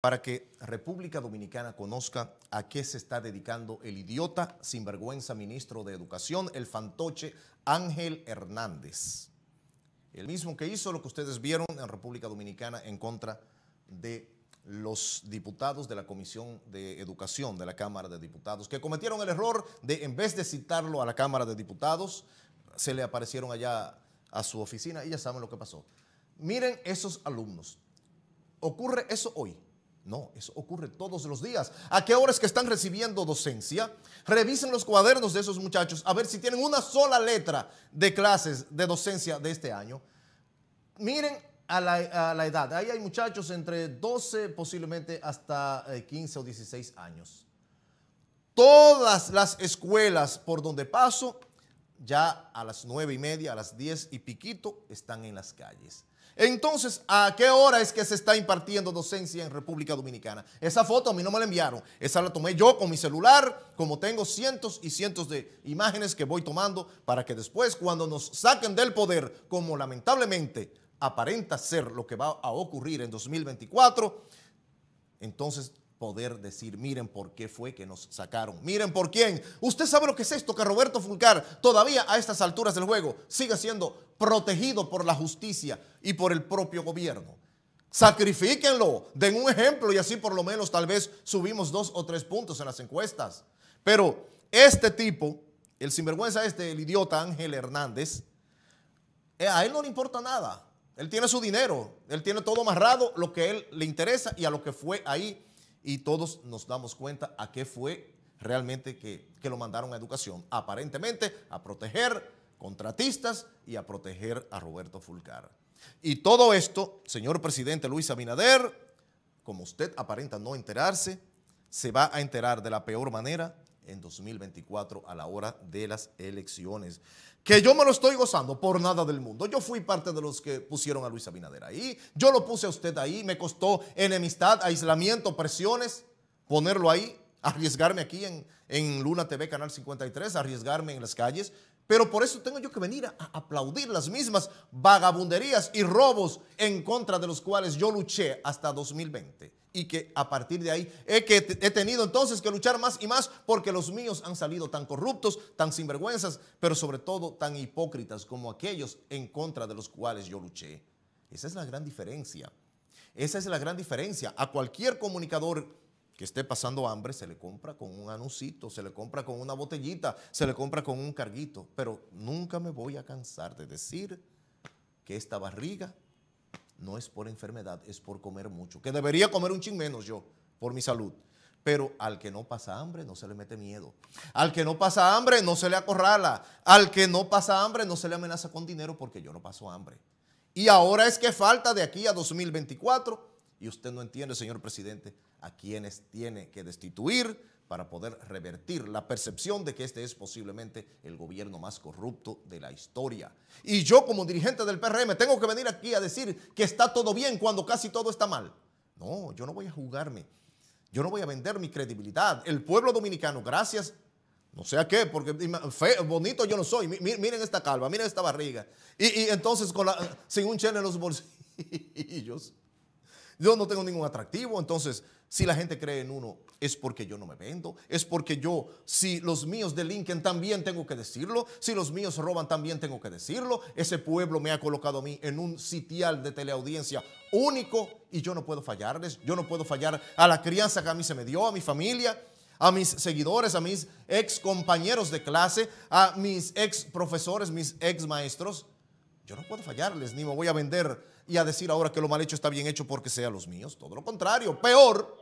para que República Dominicana conozca a qué se está dedicando el idiota sinvergüenza ministro de Educación, el fantoche Ángel Hernández. El mismo que hizo lo que ustedes vieron en República Dominicana en contra de los diputados de la Comisión de Educación de la Cámara de Diputados, que cometieron el error de, en vez de citarlo a la Cámara de Diputados, se le aparecieron allá a su oficina y ya saben lo que pasó. Miren esos alumnos. Ocurre eso hoy no, eso ocurre todos los días. ¿A qué horas que están recibiendo docencia? Revisen los cuadernos de esos muchachos a ver si tienen una sola letra de clases de docencia de este año. Miren a la, edad. Ahí hay muchachos entre 12, posiblemente hasta 15 eh, o 16 años. Todas las escuelas por donde paso ya a las nueve y media, a las diez y piquito, están en las calles. Entonces, ¿a qué hora es que se está impartiendo docencia en República Dominicana? Esa foto a mí no me la enviaron. Esa la tomé yo con mi celular, como tengo cientos y cientos de imágenes que voy tomando para que después, cuando nos saquen del poder, como lamentablemente aparenta ser lo que va a ocurrir en 2024, entonces poder decir, miren por qué fue que nos sacaron, miren por quién. Usted sabe lo que es esto, que Roberto Fulcar todavía a estas alturas del juego sigue siendo protegido por la justicia y por el propio gobierno. Sacrifíquenlo, den un ejemplo y así por lo menos tal vez subimos dos o tres puntos en las encuestas. Pero este tipo, el sinvergüenza este, el idiota Ángel Hernández, eh, a él no le importa nada. Él tiene su dinero, él tiene todo amarrado, lo que a él le interesa y a lo que fue ahí y todos nos damos cuenta a qué fue realmente que, lo mandaron a educación, aparentemente a proteger contratistas y a proteger a Roberto Fulcar. Y todo esto, señor presidente Luis Abinader, como usted aparenta no enterarse, se va a enterar de la peor manera en 2024 a la hora de las elecciones. Que yo me lo estoy gozando por nada del mundo. Yo fui parte de los que pusieron a Luis Abinader ahí. Yo lo puse a usted ahí. Me costó enemistad, aislamiento, presiones, ponerlo ahí, arriesgarme aquí en, en Luna TV, Canal 53, arriesgarme en las calles. Pero por eso tengo yo que venir a aplaudir las mismas vagabunderías y robos en contra de los cuales yo luché hasta 2020 y que a partir de ahí he, tenido entonces que luchar más y más porque los míos han salido tan corruptos, tan sinvergüenzas, pero sobre todo tan hipócritas como aquellos en contra de los cuales yo luché. Esa es la gran diferencia. Esa es la gran diferencia. A cualquier comunicador que esté pasando hambre, se le compra con un anucito, se le compra con una botellita, se le compra con un carguito. Pero nunca me voy a cansar de decir que esta barriga no es por enfermedad, es por comer mucho. Que debería comer un ching menos yo, por mi salud. Pero al que no pasa hambre no se le mete miedo. Al que no pasa hambre no se le acorrala. Al que no pasa hambre no se le amenaza con dinero porque yo no paso hambre. Y ahora es que falta de aquí a 2024 y usted no entiende, señor presidente, a quienes tiene que destituir para poder revertir la percepción de que este es posiblemente el gobierno más corrupto de la historia. Y yo como dirigente del PRM tengo que venir aquí a decir que está todo bien cuando casi todo está mal. No, yo no voy a jugarme. Yo no voy a vender mi credibilidad. El pueblo dominicano, gracias no sé a qué, porque bonito yo no soy. Miren esta calva, miren esta barriga. Y, entonces con sin un chen en los bolsillos. Yo no tengo ningún atractivo, entonces si la gente cree en uno es porque yo no me vendo, es porque yo, si los míos delinquen también tengo que decirlo, si los míos roban también tengo que decirlo, ese pueblo me ha colocado a mí en un sitial de teleaudiencia único y yo no puedo fallarles, yo no puedo fallar a la crianza que a mí se me dio, a mi familia, a mis seguidores, a mis ex compañeros de clase, a mis ex profesores, mis ex maestros. Yo no puedo fallarles, ni me voy a vender y a decir ahora que lo mal hecho está bien hecho porque sea los míos. Todo lo contrario, peor.